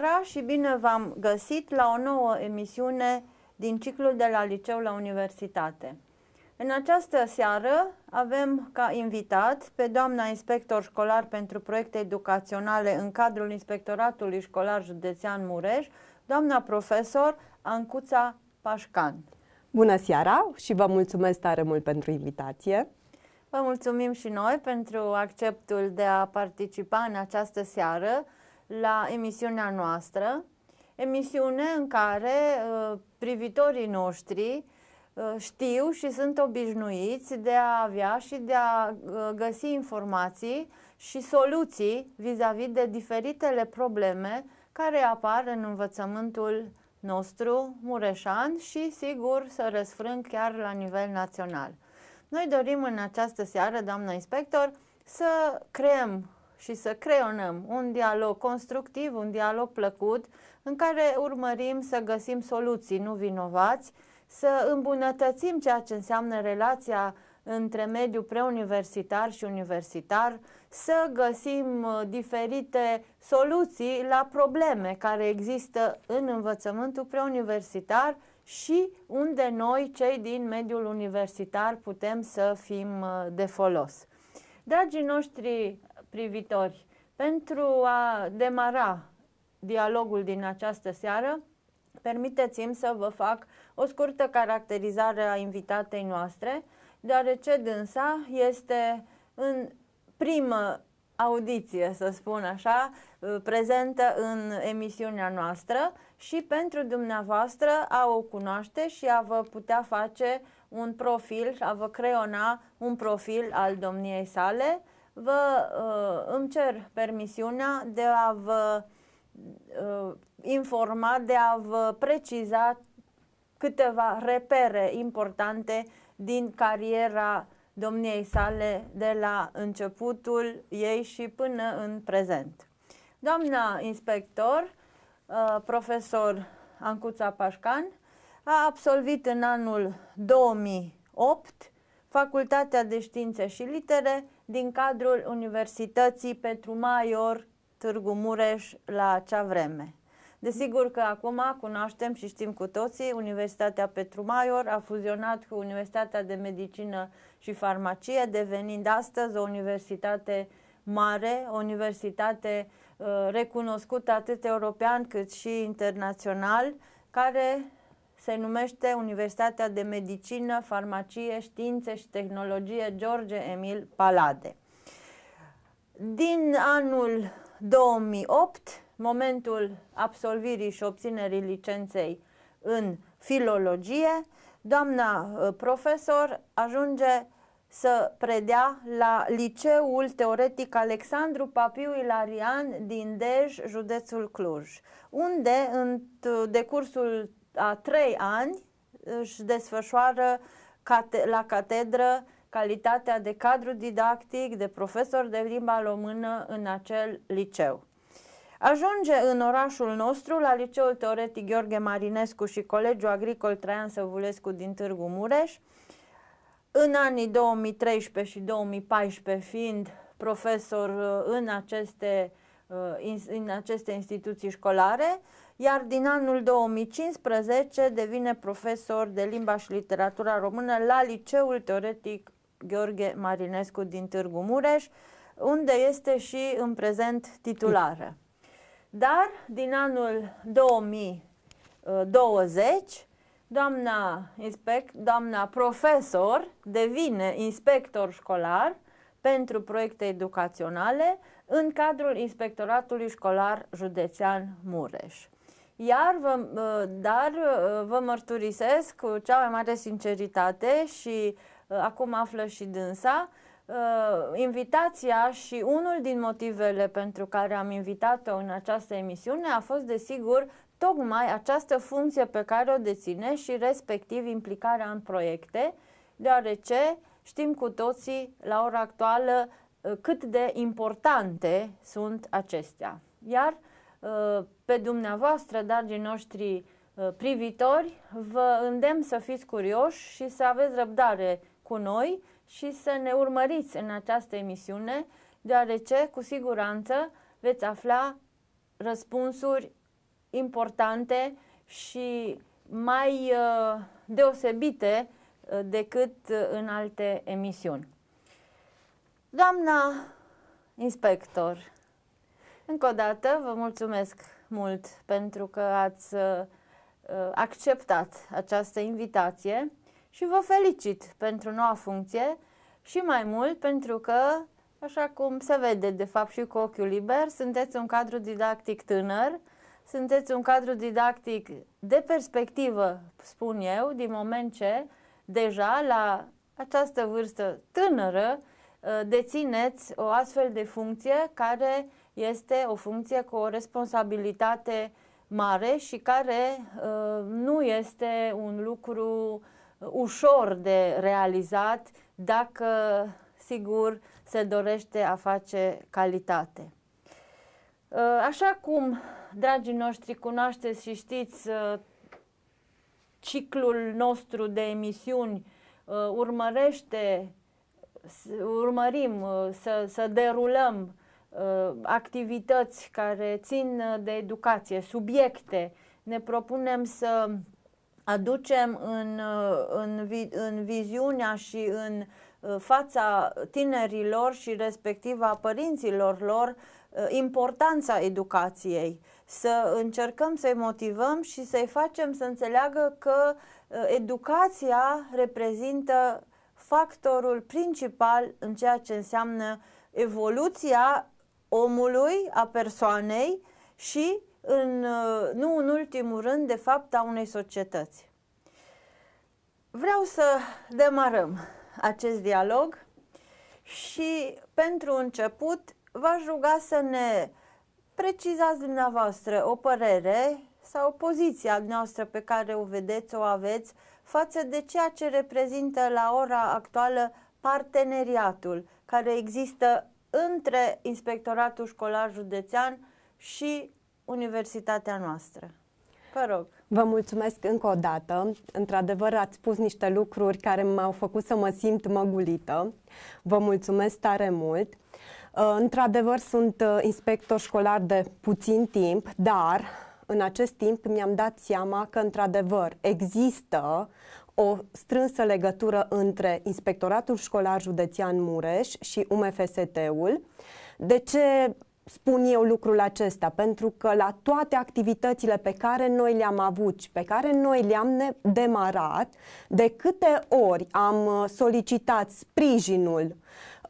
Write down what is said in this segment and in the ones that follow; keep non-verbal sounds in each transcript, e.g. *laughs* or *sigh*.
seara și bine v-am găsit la o nouă emisiune din ciclul de la liceu la universitate. În această seară avem ca invitat pe doamna inspector școlar pentru proiecte educaționale în cadrul Inspectoratului Școlar Județean Mureș, doamna profesor Ancuța Pașcan. Bună seara și vă mulțumesc tare mult pentru invitație. Vă mulțumim și noi pentru acceptul de a participa în această seară la emisiunea noastră, emisiune în care uh, privitorii noștri uh, știu și sunt obișnuiți de a avea și de a uh, găsi informații și soluții vis-a-vis -vis de diferitele probleme care apar în învățământul nostru mureșan și, sigur, să răsfrâng chiar la nivel național. Noi dorim în această seară, doamna inspector, să creăm și să creionăm un dialog constructiv, un dialog plăcut, în care urmărim să găsim soluții, nu vinovați, să îmbunătățim ceea ce înseamnă relația între mediul preuniversitar și universitar, să găsim uh, diferite soluții la probleme care există în învățământul preuniversitar și unde noi, cei din mediul universitar, putem să fim uh, de folos. Dragii noștri privitori. Pentru a demara dialogul din această seară, permiteți-mi să vă fac o scurtă caracterizare a invitatei noastre, deoarece dânsa este în primă audiție, să spun așa, prezentă în emisiunea noastră și pentru dumneavoastră a o cunoaște și a vă putea face un profil, a vă creiona un profil al domniei sale, vă uh, îmi cer permisiunea de a vă uh, informa, de a vă preciza câteva repere importante din cariera domniei sale de la începutul ei și până în prezent. Doamna inspector, uh, profesor Ancuța Pașcan, a absolvit în anul 2008 Facultatea de Științe și Litere din cadrul Universității Petru Maior Târgu Mureș la acea vreme. Desigur că acum cunoaștem și știm cu toții, Universitatea Petru Maior a fuzionat cu Universitatea de Medicină și Farmacie, devenind astăzi o universitate mare, o universitate uh, recunoscută atât european cât și internațional, care se numește Universitatea de Medicină, Farmacie, Științe și Tehnologie George Emil Palade. Din anul 2008, momentul absolvirii și obținerii licenței în filologie, doamna uh, profesor ajunge să predea la Liceul Teoretic Alexandru Papiu Ilarian din Dej, județul Cluj, unde în uh, decursul a trei ani își desfășoară cate- la catedră calitatea de cadru didactic, de profesor de limba română în acel liceu. Ajunge în orașul nostru, la Liceul Teoretic Gheorghe Marinescu și Colegiul Agricol Traian Săvulescu din Târgu Mureș, în anii 2013 și 2014 fiind profesor uh, în aceste, uh, în aceste instituții școlare, iar din anul 2015 devine profesor de limba și literatura română la Liceul Teoretic Gheorghe Marinescu din Târgu Mureș, unde este și în prezent titulară. Dar din anul 2020, doamna, inspect, doamna profesor devine inspector școlar pentru proiecte educaționale în cadrul Inspectoratului Școlar Județean Mureș. Iar vă, dar ă, vă mărturisesc cu cea mai mare sinceritate și ă, acum află și dânsa, ă, invitația și unul din motivele pentru care am invitat-o în această emisiune a fost desigur tocmai această funcție pe care o deține și respectiv implicarea în proiecte, deoarece știm cu toții la ora actuală cât de importante sunt acestea. Iar pe dumneavoastră, dragii noștri uh, privitori, vă îndemn să fiți curioși și să aveți răbdare cu noi și să ne urmăriți în această emisiune, deoarece cu siguranță veți afla răspunsuri importante și mai uh, deosebite uh, decât în alte emisiuni. Doamna inspector, încă o dată vă mulțumesc mult pentru că ați uh, uh, acceptat această invitație și vă felicit pentru noua funcție și mai mult pentru că, așa cum se vede de fapt și cu ochiul liber, sunteți un cadru didactic tânăr, sunteți un cadru didactic de perspectivă, spun eu, din moment ce deja la această vârstă tânără uh, dețineți o astfel de funcție care este o funcție cu o responsabilitate mare și care uh, nu este un lucru uh, ușor de realizat dacă, sigur, se dorește a face calitate. Uh, așa cum, dragii noștri, cunoașteți și știți ciclul nostru de emisiuni urmărește, urmărim să, să derulăm Uh, activități care țin uh, de educație, subiecte. Ne propunem să aducem în, uh, în, în viziunea și în fața tinerilor și respectiv a părinților lor importanța educației, să încercăm să-i motivăm și să-i facem să înțeleagă că educația reprezintă factorul principal în ceea ce înseamnă evoluția omului, a persoanei și, în, nu în ultimul rând, de fapt, a unei societăți. Vreau să demarăm acest dialog și, pentru început, v-aș ruga să ne precizați dumneavoastră o părere sau poziția noastră pe care o vedeți, o aveți față de ceea ce reprezintă la ora actuală parteneriatul care există între Inspectoratul Școlar Județean și Universitatea noastră. Vă rog. Vă mulțumesc încă o dată. Într-adevăr, ați spus niște lucruri care m-au făcut să mă simt măgulită. Vă mulțumesc tare mult. Uh, într-adevăr, sunt uh, inspector școlar de puțin timp, dar în acest timp mi-am dat seama că, într-adevăr, există o strânsă legătură între Inspectoratul Școlar Județean Mureș și UMFST-ul. De ce spun eu lucrul acesta? Pentru că la toate activitățile pe care noi le-am avut și pe care noi le-am demarat, de câte ori am uh, solicitat sprijinul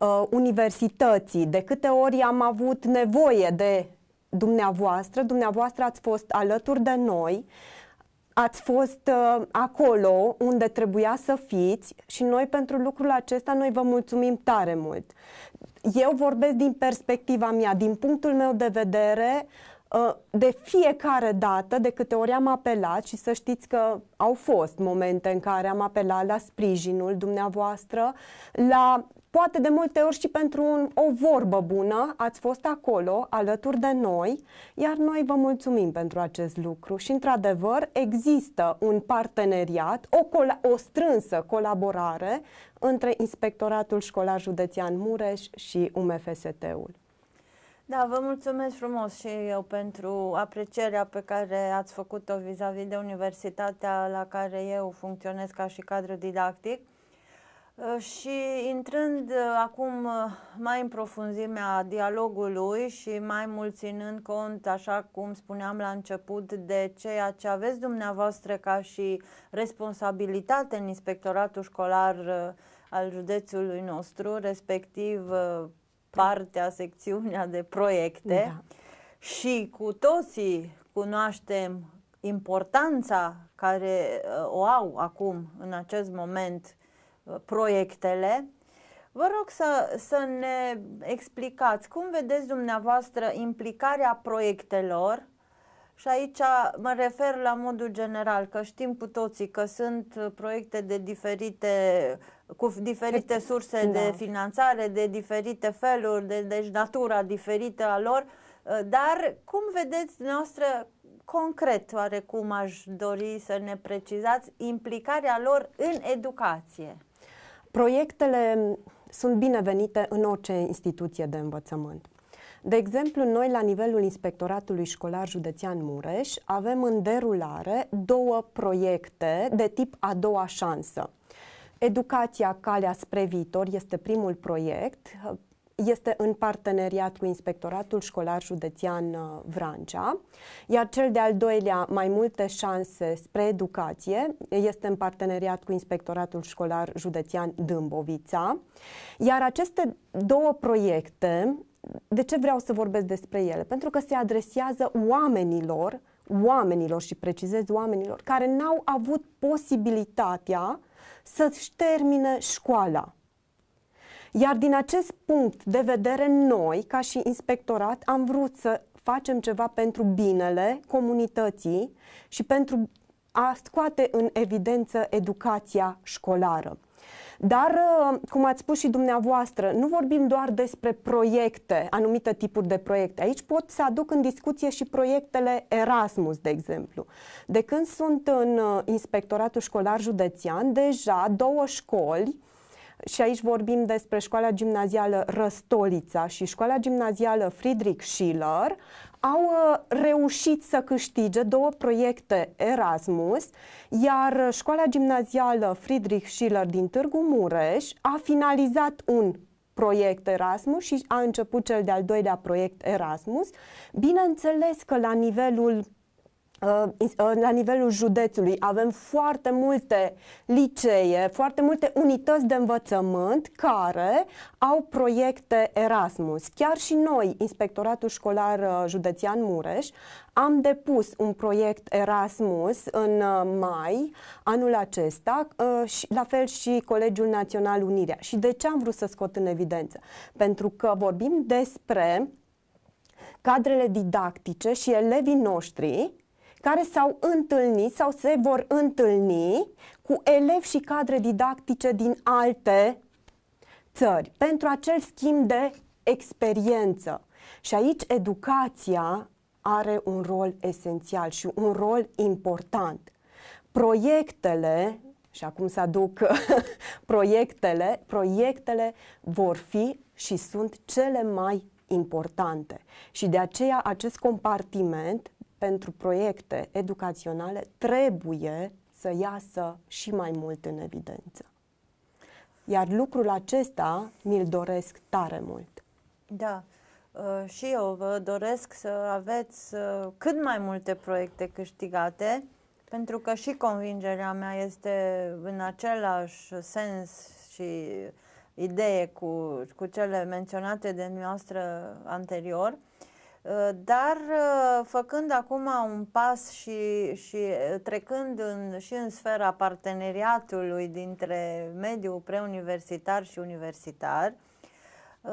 uh, universității, de câte ori am avut nevoie de dumneavoastră, dumneavoastră ați fost alături de noi, uh, ați fost uh, acolo unde trebuia să fiți și noi pentru lucrul acesta noi vă mulțumim tare mult. Eu vorbesc din perspectiva mea, din punctul meu de vedere, uh, de fiecare dată, de câte ori am apelat și să știți că au fost momente în care am apelat la sprijinul dumneavoastră, la poate de multe ori și pentru un, o vorbă bună, ați fost acolo alături de noi, iar noi vă mulțumim pentru acest lucru și într-adevăr există un parteneriat, o, col- o strânsă colaborare între Inspectoratul Școlar Județean Mureș și UMFST-ul. Da, vă mulțumesc frumos și eu pentru aprecierea pe care ați făcut-o vis-a-vis de universitatea la care eu funcționez ca și cadru didactic. Uh, și intrând uh, acum uh, mai în profunzimea dialogului și mai mult ținând cont, așa cum spuneam la început, de ceea ce aveți dumneavoastră ca și responsabilitate în inspectoratul școlar al județului nostru, respectiv partea, secțiunea de proiecte da. și cu toții cunoaștem importanța care o au acum, în acest moment, proiectele. Vă rog să, să ne explicați cum vedeți dumneavoastră implicarea proiectelor și aici mă refer la modul general, că știm cu toții că sunt proiecte de diferite, cu diferite deci, surse da. de finanțare, de diferite feluri, de, deci natura diferită a lor, dar cum vedeți dumneavoastră concret oarecum aș dori să ne precizați implicarea lor în educație? Proiectele sunt binevenite în orice instituție de învățământ. De exemplu, noi la nivelul Inspectoratului Școlar Județean Mureș avem în derulare două proiecte de tip a doua șansă. Educația Calea spre viitor este primul proiect este în parteneriat cu Inspectoratul Școlar Județean uh, Vrancea, iar cel de-al doilea, mai multe șanse spre educație, este în parteneriat cu Inspectoratul Școlar Județean Dâmbovița. Iar aceste două proiecte, de ce vreau să vorbesc despre ele? Pentru că se adresează oamenilor, oamenilor și precizez oamenilor, care n-au avut posibilitatea să-și termine școala iar din acest punct de vedere, noi, ca și inspectorat, am vrut să facem ceva pentru binele comunității și pentru a scoate în evidență educația școlară. Dar, uh, cum ați spus și dumneavoastră, nu vorbim doar despre proiecte, anumite tipuri de proiecte. Aici pot să aduc în discuție și proiectele Erasmus, de exemplu. De când sunt în uh, inspectoratul școlar județean, deja două școli și aici vorbim despre școala gimnazială Răstolița și școala gimnazială Friedrich Schiller, au uh, reușit să câștige două proiecte Erasmus, iar școala gimnazială Friedrich Schiller din Târgu Mureș a finalizat un proiect Erasmus și a început cel de-al doilea proiect Erasmus. Bineînțeles că la nivelul Uh, uh, la nivelul județului avem foarte multe licee, foarte multe unități de învățământ care au proiecte Erasmus. Chiar și noi, Inspectoratul Școlar uh, Județean Mureș, am depus un proiect Erasmus în mai anul acesta, și la fel și Colegiul Național Unirea. Și de ce am vrut să scot în evidență? Pentru că vorbim despre cadrele didactice și elevii noștri care s-au întâlnit sau se vor întâlni cu elevi și cadre didactice din alte țări pentru acel schimb de experiență. Și aici educația are un rol esențial și un rol important. Proiectele, și acum să aduc *laughs* proiectele, proiectele vor fi și sunt cele mai importante. Și de aceea acest compartiment pentru proiecte educaționale trebuie să iasă și mai mult în evidență. Iar lucrul acesta mi-l doresc tare mult. Da, uh, și eu vă doresc să aveți uh, cât mai multe proiecte câștigate, pentru că și convingerea mea este în același sens și idee cu, cu cele menționate de noastră anterior. Uh, dar uh, făcând acum un pas și, și uh, trecând în, și în sfera parteneriatului dintre mediul preuniversitar și universitar, uh,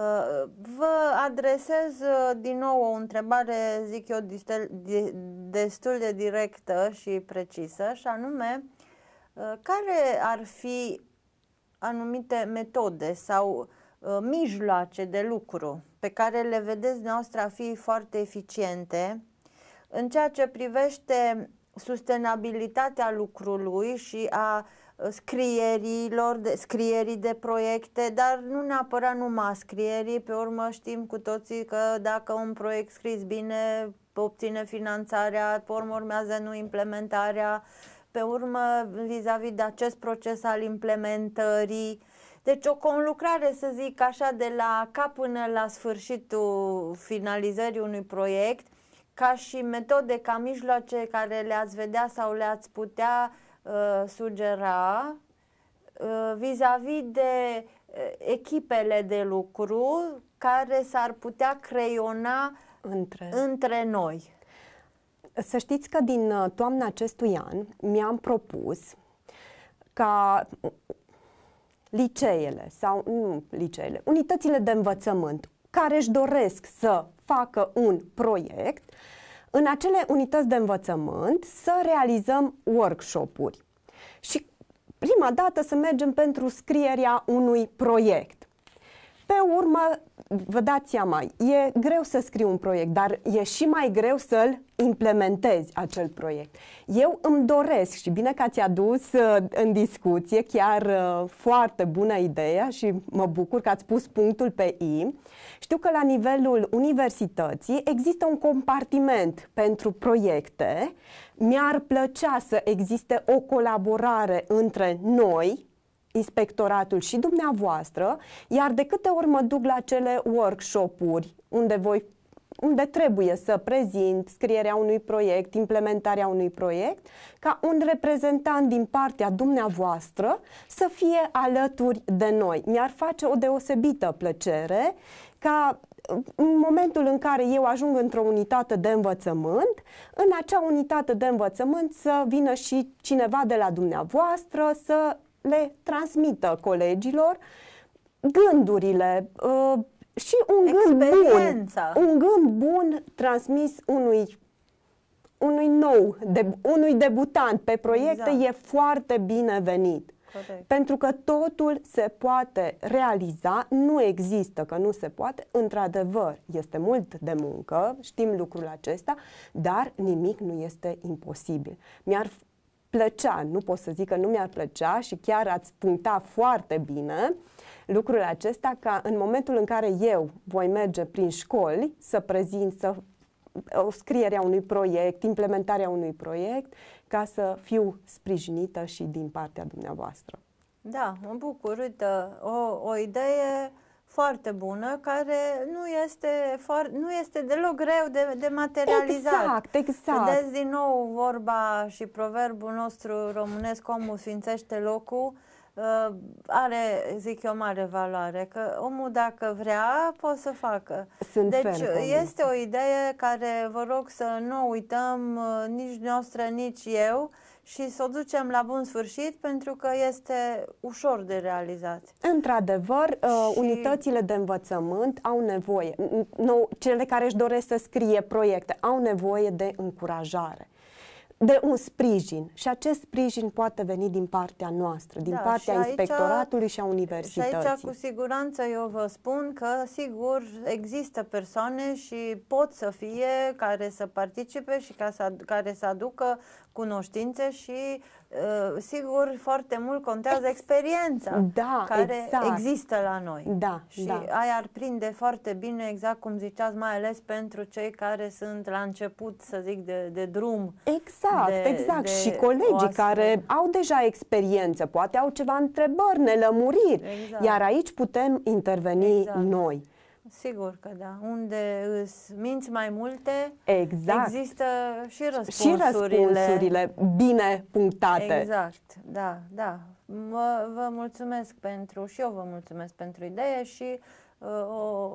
vă adresez din nou o întrebare, zic eu, destul de directă și precisă, și anume, care ar fi anumite metode sau uh, Uh, mijloace de lucru pe care le vedeți noastră a fi foarte eficiente în ceea ce privește sustenabilitatea lucrului și a uh, scrierilor, de, scrierii de proiecte, dar nu neapărat numai scrierii, pe urmă știm cu toții că dacă un proiect scris bine obține finanțarea, pe urmă urmează nu implementarea, pe urmă vis-a-vis -vis de acest proces al implementării, deci o conlucrare, să zic așa, de la cap până la sfârșitul finalizării unui proiect, ca și metode, ca mijloace care le-ați vedea sau le-ați putea uh, sugera uh, vis-a-vis -vis de uh, echipele de lucru care s-ar putea creiona între, între noi. Să știți că din uh, toamna acestui an mi-am propus ca liceele sau nu liceele, unitățile de învățământ care își doresc să facă un proiect, în acele unități de învățământ să realizăm workshop-uri. Și prima dată să mergem pentru scrierea unui proiect pe urmă, vă dați seama, e greu să scriu un proiect, dar e și mai greu să-l implementezi acel proiect. Eu îmi doresc și bine că ați adus uh, în discuție chiar uh, foarte bună ideea și mă bucur că ați pus punctul pe I. Știu că la nivelul universității există un compartiment pentru proiecte. Mi-ar plăcea să existe o colaborare între noi, inspectoratul și dumneavoastră, iar de câte ori mă duc la cele workshop-uri unde voi unde trebuie să prezint scrierea unui proiect, implementarea unui proiect, ca un reprezentant din partea dumneavoastră să fie alături de noi. Mi-ar face o deosebită plăcere ca uh, în momentul în care eu ajung într-o unitate de învățământ, în acea unitate de învățământ să vină și cineva de la dumneavoastră să le transmită colegilor gândurile uh, și un gând bun, un gând bun transmis unui unui nou, de, unui debutant pe proiecte exact. e foarte binevenit. Corect. Pentru că totul se poate realiza, nu există că nu se poate, într-adevăr, este mult de muncă, știm lucrul acesta, dar nimic nu este imposibil. Mi-ar plăcea, nu pot să zic că nu mi-ar plăcea și chiar ați punctat foarte bine lucrul acesta ca în momentul în care eu voi merge prin școli să prezint, să o scrierea unui proiect, implementarea unui proiect, ca să fiu sprijinită și din partea dumneavoastră. Da, mă bucur. Uite, o, o idee foarte bună, care nu este, foarte, nu este deloc greu de, de materializat. Exact, exact. Vedeți din nou vorba și proverbul nostru românesc, omul sfințește locul, uh, are, zic eu, mare valoare, că omul dacă vrea, poate să facă. Sunt deci fern, este o idee care vă rog să nu uităm uh, nici noastră, nici eu, și să o ducem la bun sfârșit pentru că este ușor de realizat. Într-adevăr, uh, și... unitățile de învățământ au nevoie, cele care își doresc să scrie proiecte, au nevoie de încurajare de un sprijin și acest sprijin poate veni din partea noastră, din da, partea și aici, inspectoratului și a universității. Și aici cu siguranță eu vă spun că sigur există persoane și pot să fie care să participe și ca să, care să aducă cunoștințe și ă, sigur foarte mult contează experiența da, care exact. există la noi. Da, și da. aia ar prinde foarte bine, exact cum ziceați, mai ales pentru cei care sunt la început, să zic, de, de drum. Exact, de, exact. De și colegii care au deja experiență, poate au ceva întrebări, nelămuriri. Exact. Iar aici putem interveni exact. noi. Sigur că da. Unde îți minți mai multe, exact. există și răspunsurile. Și răspunsurile bine punctate. Exact, da, da. Vă, vă mulțumesc pentru, și eu vă mulțumesc pentru idee și uh, o,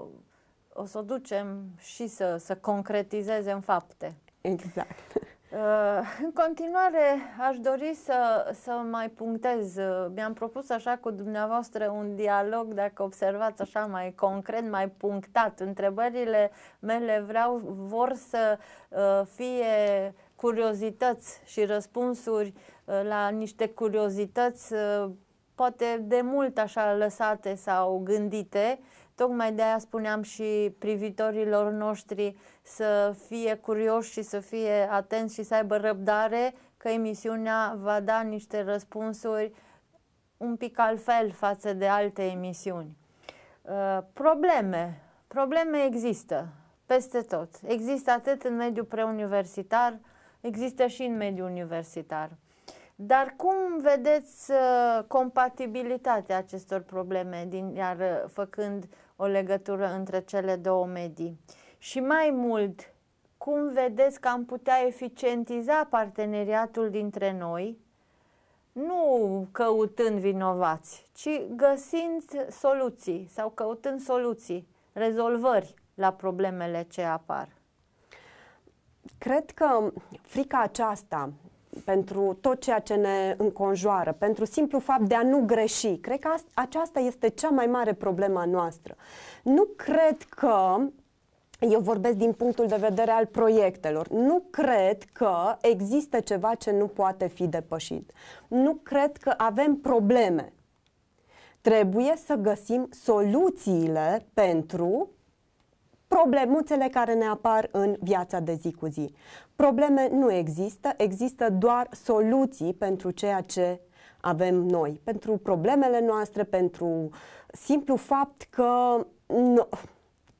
o să o ducem și să, să concretizeze în fapte. Exact. Uh, în continuare, aș dori să, să mai punctez. Uh, mi-am propus așa cu dumneavoastră un dialog, dacă observați, așa mai concret, mai punctat. Întrebările mele vreau, vor să uh, fie curiozități și răspunsuri la niște curiozități poate de mult așa lăsate sau gândite, Tocmai de aia spuneam și privitorilor noștri să fie curioși și să fie atenți și să aibă răbdare că emisiunea va da niște răspunsuri un pic altfel față de alte emisiuni. Uh, probleme. Probleme există peste tot. Există atât în mediul preuniversitar, există și în mediul universitar. Dar cum vedeți uh, compatibilitatea acestor probleme, din, iar uh, făcând o legătură între cele două medii. Și mai mult, cum vedeți că am putea eficientiza parteneriatul dintre noi, nu căutând vinovați, ci găsind soluții sau căutând soluții, rezolvări la problemele ce apar. Cred că frica aceasta pentru tot ceea ce ne înconjoară, pentru simplu fapt de a nu greși. Cred că aceasta este cea mai mare a noastră. Nu cred că eu vorbesc din punctul de vedere al proiectelor. Nu cred că există ceva ce nu poate fi depășit. Nu cred că avem probleme. Trebuie să găsim soluțiile pentru problemuțele care ne apar în viața de zi cu zi. Probleme nu există, există doar soluții pentru ceea ce avem noi, pentru problemele noastre, pentru simplu fapt că no,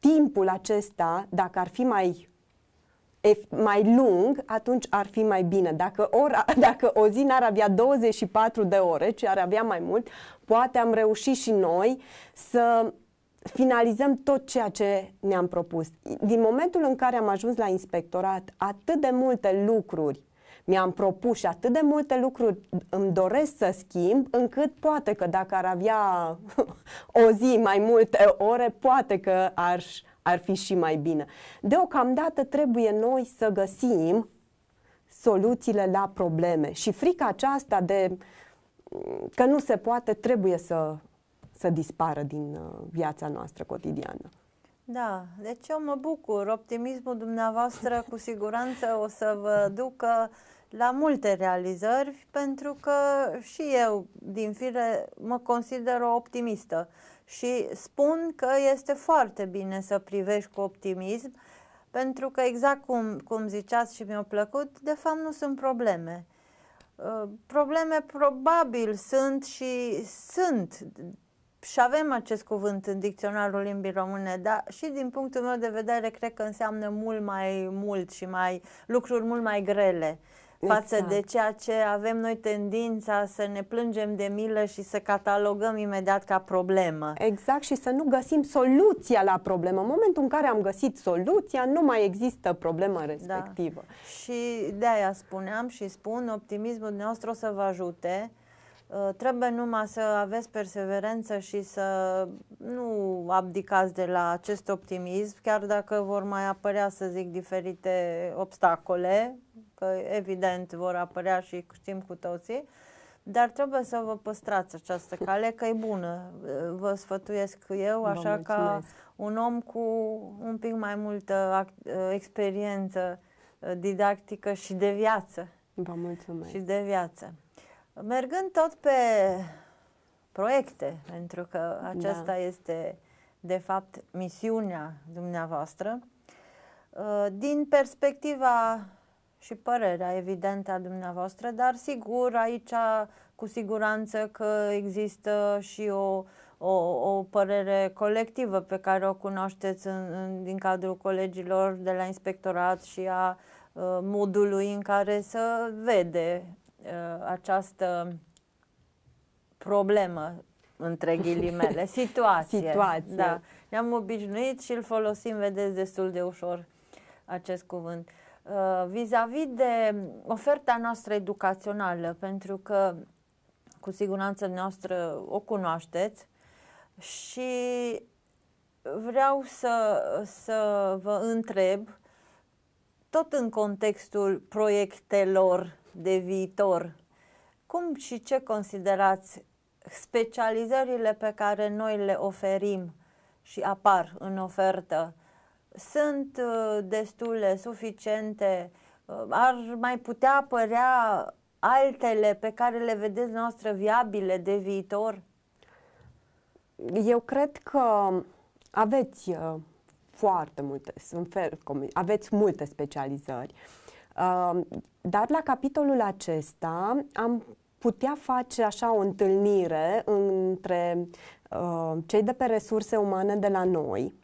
timpul acesta, dacă ar fi mai mai lung, atunci ar fi mai bine. Dacă, ora, *laughs* dacă o zi n-ar avea 24 de ore, ci ar avea mai mult, poate am reușit și noi să finalizăm tot ceea ce ne-am propus. Din momentul în care am ajuns la inspectorat, atât de multe lucruri mi-am propus și atât de multe lucruri îmi doresc să schimb, încât poate că dacă ar avea *laughs* o zi mai multe ore, poate că ar, ar fi și mai bine. Deocamdată trebuie noi să găsim soluțiile la probleme și frica aceasta de că nu se poate trebuie să să dispară din uh, viața noastră cotidiană. Da, deci eu mă bucur. Optimismul dumneavoastră cu siguranță o să vă ducă la multe realizări, pentru că și eu, din fire, mă consider o optimistă și spun că este foarte bine să privești cu optimism, pentru că exact cum, cum ziceați și mi-a plăcut, de fapt nu sunt probleme. Uh, probleme probabil sunt și sunt și avem acest cuvânt în dicționarul limbii române, dar și din punctul meu de vedere cred că înseamnă mult mai mult și mai lucruri mult mai grele față exact. de ceea ce avem noi tendința să ne plângem de milă și să catalogăm imediat ca problemă. Exact și să nu găsim soluția la problemă. În momentul în care am găsit soluția, nu mai există problema da. respectivă. Da. Și de aia spuneam și spun, optimismul nostru o să vă ajute Uh, trebuie numai să aveți perseverență și să nu abdicați de la acest optimism, chiar dacă vor mai apărea, să zic, diferite obstacole, că evident vor apărea și știm cu toții, dar trebuie să vă păstrați această cale, că e bună. Uh, vă sfătuiesc eu, așa ca un om cu un pic mai multă uh, experiență didactică și de viață. Vă mulțumesc. Și de viață. Mergând tot pe proiecte, pentru că aceasta da. este, de fapt, misiunea dumneavoastră, uh, din perspectiva și părerea evidentă a dumneavoastră, dar sigur aici cu siguranță că există și o, o, o părere colectivă pe care o cunoașteți în, în, din cadrul colegilor de la inspectorat și a uh, modului în care să vede Uh, această problemă, între ghilimele, *laughs* situație. situație. Da. Ne-am obișnuit și îl folosim, vedeți, destul de ușor acest cuvânt. Uh, vis-a-vis uh, -vis de oferta noastră educațională, pentru că cu siguranță noastră o cunoașteți și vreau să, să vă întreb, tot în contextul proiectelor de viitor. Cum și ce considerați specializările pe care noi le oferim și apar în ofertă? Sunt uh, destule, suficiente? Uh, ar mai putea apărea altele pe care le vedeți noastră viabile de viitor? Eu cred că aveți uh, foarte multe, sunt fel, aveți multe specializări. Uh, dar la capitolul acesta am putea face așa o întâlnire între uh, cei de pe resurse umane de la noi,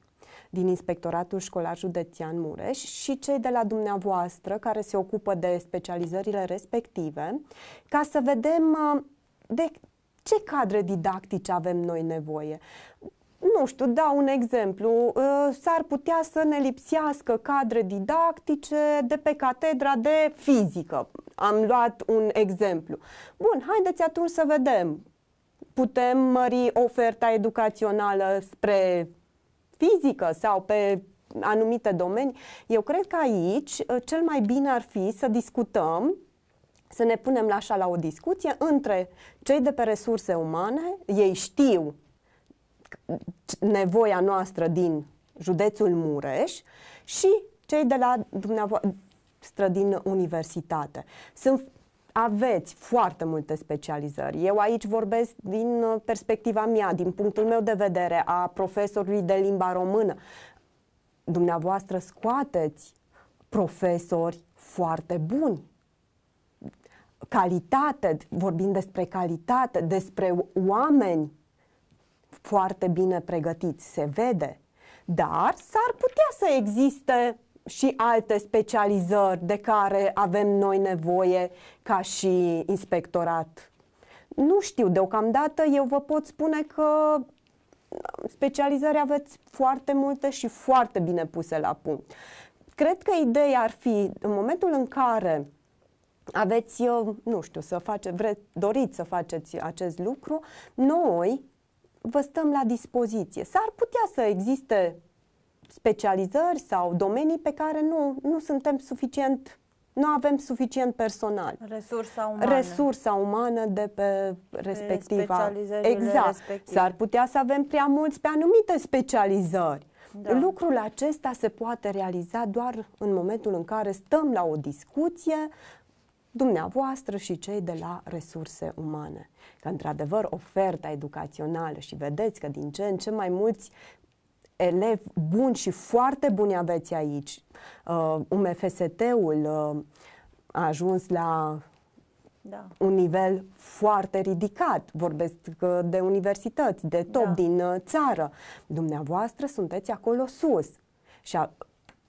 din Inspectoratul Școlar Județean Mureș și cei de la dumneavoastră care se ocupă de specializările respective, ca să vedem uh, de ce cadre didactice avem noi nevoie nu știu, dau un exemplu, ă, s-ar putea să ne lipsească cadre didactice de pe catedra de fizică. Am luat un exemplu. Bun, haideți atunci să vedem. Putem mări oferta educațională spre fizică sau pe anumite domenii? Eu cred că aici ă, cel mai bine ar fi să discutăm să ne punem la așa la o discuție între cei de pe resurse umane, ei știu nevoia noastră din județul Mureș și cei de la dumneavoastră din universitate. Sunt aveți foarte multe specializări. Eu aici vorbesc din perspectiva mea, din punctul meu de vedere a profesorului de limba română. Dumneavoastră scoateți profesori foarte buni. Calitate, vorbim despre calitate, despre oameni foarte bine pregătiți, se vede, dar s-ar putea să existe și alte specializări de care avem noi nevoie ca și inspectorat. Nu știu, deocamdată eu vă pot spune că specializări aveți foarte multe și foarte bine puse la punct. Cred că ideea ar fi, în momentul în care aveți, nu știu, să face, vreți, doriți să faceți acest lucru, noi vă stăm la dispoziție. S-ar putea să existe specializări sau domenii pe care nu, nu suntem suficient nu avem suficient personal. Resursa umană. Resursa umană de pe respectiva. Pe exact. Respective. S-ar putea să avem prea mulți pe anumite specializări. Da. Lucrul acesta se poate realiza doar în momentul în care stăm la o discuție, dumneavoastră și cei de la resurse umane. Că, într-adevăr, oferta educațională și vedeți că din ce în ce mai mulți elevi buni și foarte buni aveți aici. Uh, UMFST-ul uh, a ajuns la da. un nivel foarte ridicat. Vorbesc uh, de universități, de top da. din uh, țară. Dumneavoastră sunteți acolo sus. Și a,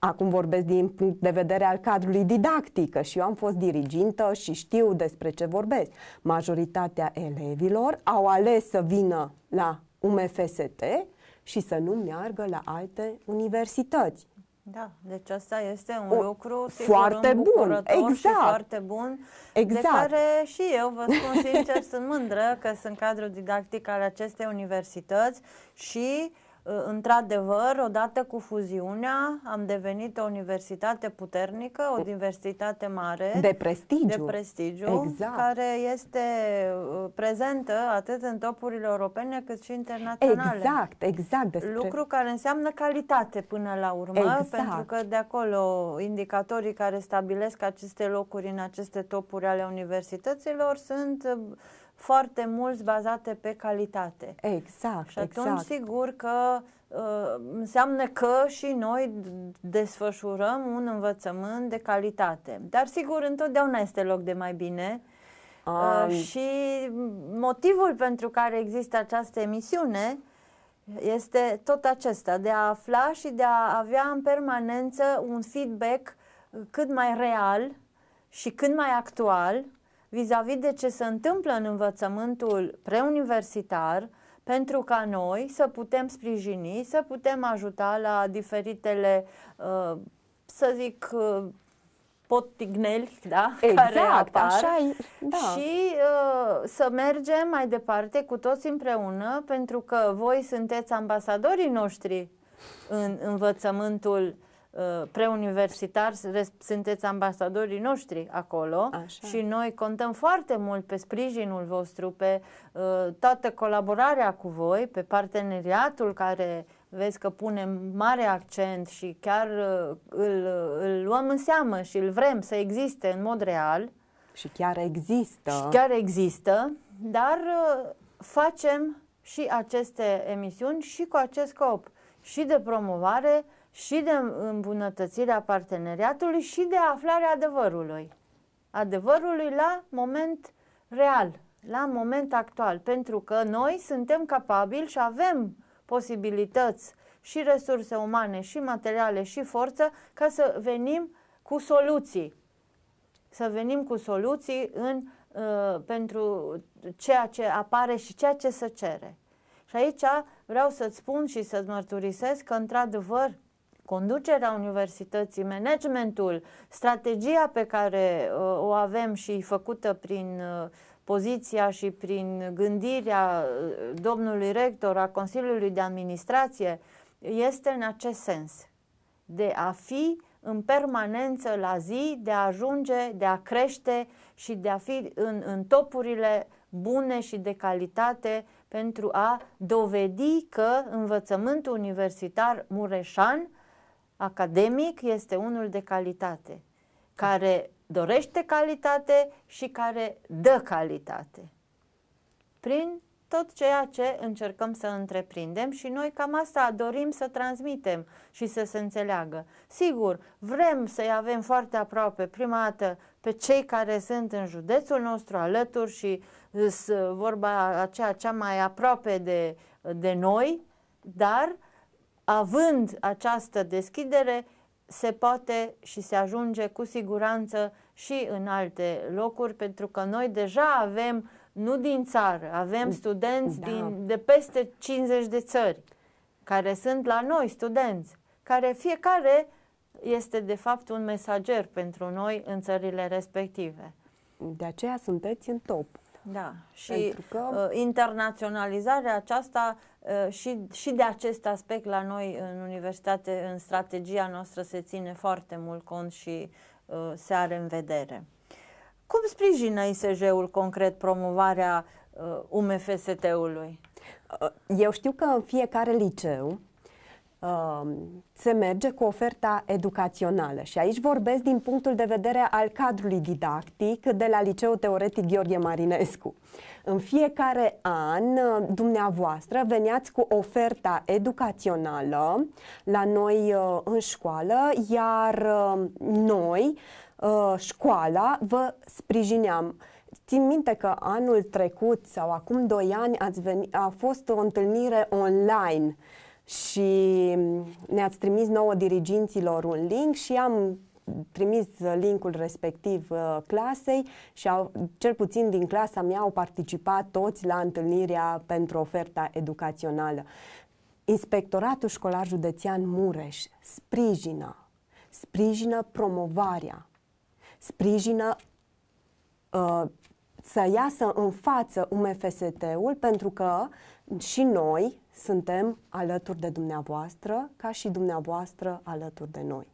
Acum vorbesc din punct de vedere al cadrului didactic că și eu am fost dirigintă și știu despre ce vorbesc. Majoritatea elevilor au ales să vină la UMFST și să nu meargă la alte universități. Da, deci asta este un o, lucru sigur, foarte bun, exact. și foarte bun, exact. de care și eu vă spun sincer, sunt mândră că sunt cadru didactic al acestei universități și uh, Ă, într-adevăr, odată cu fuziunea am devenit o universitate puternică, o universitate mare. De prestigiu. De prestigiu, exact. care este ă, prezentă atât în topurile europene cât și internaționale. Exact, exact. Despre... Lucru care înseamnă calitate până la urmă, exact. pentru că de acolo indicatorii care stabilesc aceste locuri în aceste topuri ale universităților sunt foarte mulți bazate pe calitate. Exact. Și atunci, exact. sigur că uh, înseamnă că și noi desfășurăm un învățământ de calitate. Dar, sigur, întotdeauna este loc de mai bine. Um. Uh, și motivul pentru care există această emisiune este tot acesta, de a afla și de a avea în permanență un feedback cât mai real și cât mai actual vis-a-vis de ce se întâmplă în învățământul preuniversitar pentru ca noi să putem sprijini, să putem ajuta la diferitele, uh, să zic, uh, potigneli, da? *laughs* Exact, care apar așa e, da. Și uh, să mergem mai departe cu toți împreună, pentru că voi sunteți ambasadorii noștri în învățământul Uh, preuniversitari, sunteți ambasadorii noștri acolo Așa. și noi contăm foarte mult pe sprijinul vostru, pe uh, toată colaborarea cu voi, pe parteneriatul care vezi că pune mare accent și chiar uh, îl, îl luăm în seamă și îl vrem să existe în mod real. Și chiar există. Și chiar există, dar facem și aceste emisiuni și cu acest scop și de promovare și de îmbunătățirea parteneriatului și de aflarea adevărului. Adevărului la moment real, la moment actual, pentru că noi suntem capabili și avem posibilități și resurse umane, și materiale, și forță ca să venim cu soluții. Să venim cu soluții în, uh, pentru ceea ce apare și ceea ce se cere. Și aici vreau să-ți spun și să-ți mărturisesc că, într-adevăr, conducerea universității, managementul, strategia pe care uh, o avem și făcută prin uh, poziția și prin gândirea uh, domnului rector a Consiliului de Administrație este în acest sens, de a fi în permanență la zi, de a ajunge, de a crește și de a fi în, în topurile bune și de calitate pentru a dovedi că învățământul universitar mureșan academic este unul de calitate, da. care dorește calitate și care dă calitate. Prin tot ceea ce încercăm să întreprindem și noi cam asta dorim să transmitem și să se înțeleagă. Sigur, vrem să-i avem foarte aproape, prima dată, pe cei care sunt în județul nostru alături și vorba aceea cea mai aproape de, de noi, dar având această deschidere, se poate și se ajunge cu siguranță și în alte locuri, pentru că noi deja avem, nu din țară, avem mm. studenți da. din, de peste 50 de țări care sunt la noi studenți, care fiecare este de fapt un mesager pentru noi în țările respective. De aceea sunteți în top. Da, și că... Uh, internaționalizarea aceasta Uh, și, și de acest aspect la noi în universitate, în strategia noastră se ține foarte mult cont și uh, se are în vedere. Cum sprijină ISJ-ul concret promovarea uh, UMFST-ului? Uh, eu știu că fiecare liceu Um, se merge cu oferta educațională. Și aici vorbesc din punctul de vedere al cadrului didactic de la Liceul Teoretic Gheorghe Marinescu. În fiecare an, dumneavoastră veniați cu oferta educațională la noi uh, în școală, iar uh, noi, uh, școala, vă sprijineam. Țin minte că anul trecut sau acum doi ani ați venit, a fost o întâlnire online uh, și mm, ne-ați trimis nouă diriginților un link și am trimis uh, linkul respectiv uh, clasei și au, cel puțin din clasa mea au participat toți la întâlnirea pentru oferta educațională. Inspectoratul Școlar Județean Mureș sprijină, sprijină promovarea, sprijină uh, să iasă în față UMFST-ul pentru că și noi, suntem alături de dumneavoastră, ca și dumneavoastră alături de noi.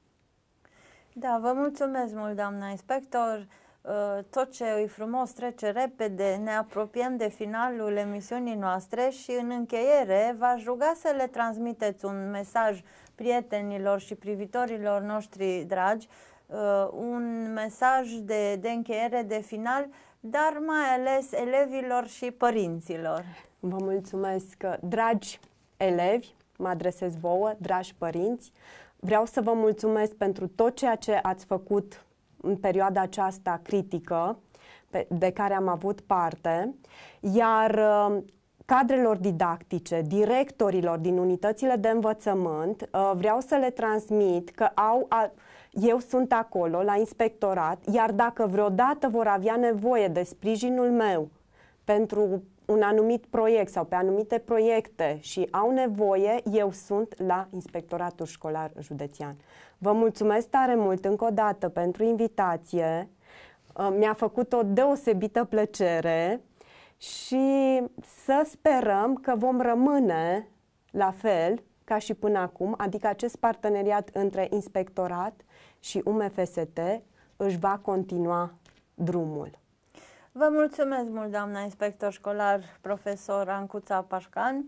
Da, vă mulțumesc mult, doamna inspector. Uh, tot ce e frumos trece repede, ne apropiem de finalul emisiunii noastre și în încheiere v-aș ruga să le transmiteți un mesaj prietenilor și privitorilor noștri dragi, uh, un mesaj de, de încheiere, de final, dar mai ales elevilor și părinților. Vă mulțumesc, dragi elevi, mă adresez vouă, dragi părinți. Vreau să vă mulțumesc pentru tot ceea ce ați făcut în perioada aceasta critică de care am avut parte, iar uh, cadrelor didactice, directorilor din unitățile de învățământ, uh, vreau să le transmit că au eu sunt acolo la inspectorat, iar dacă vreodată vor avea nevoie de sprijinul meu pentru un anumit proiect sau pe anumite proiecte și au nevoie, eu sunt la Inspectoratul Școlar Județean. Vă mulțumesc tare mult încă o dată pentru invitație. Uh, mi-a făcut o deosebită plăcere și să sperăm că vom rămâne la fel ca și până acum, adică acest parteneriat între inspectorat și UMFST își va continua drumul. Vă mulțumesc mult, doamna inspector școlar, profesor Ancuța Pașcan,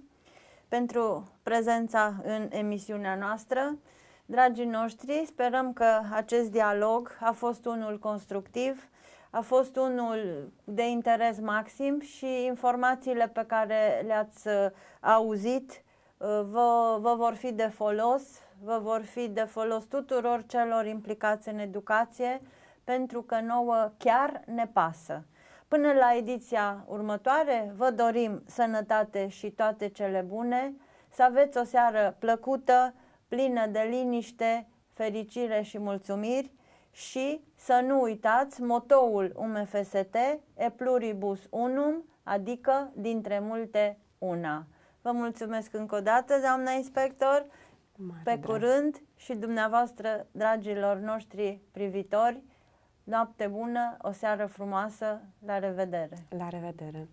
pentru prezența în emisiunea noastră. Dragii noștri, sperăm că acest dialog a fost unul constructiv, a fost unul de interes maxim și informațiile pe care le-ați uh, auzit uh, vă, vă vor fi de folos, vă vor fi de folos tuturor celor implicați în educație, pentru că nouă chiar ne pasă. Până la ediția următoare, vă dorim sănătate și toate cele bune, să aveți o seară plăcută, plină de liniște, fericire și mulțumiri și să nu uitați motoul UMFST e pluribus unum, adică dintre multe una. Vă mulțumesc încă o dată, doamna inspector, Mare pe drag. curând și dumneavoastră, dragilor noștri privitori, Noapte bună, o seară frumoasă, la revedere! La revedere!